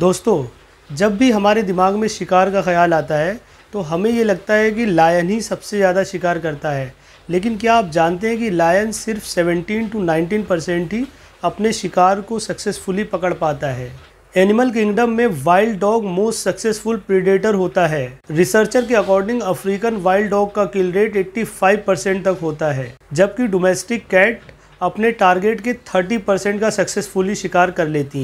दोस्तों जब भी हमारे दिमाग में शिकार का ख्याल आता है तो हमें ये लगता है कि लायन ही सबसे ज़्यादा शिकार करता है लेकिन क्या आप जानते हैं कि लायन सिर्फ 17 टू 19 परसेंट ही अपने शिकार को सक्सेसफुली पकड़ पाता है एनिमल किंगडम में wild dog most successful predator होता है रिसर्चर के अकॉर्डिंग अफ्रीकन वाइल्ड डॉग का किल रेट 85 परसेंट तक होता है जबकि डोमेस्टिक कैट अपने टारगेट के 30 परसेंट का सक्सेसफुली शिकार कर लेती हैं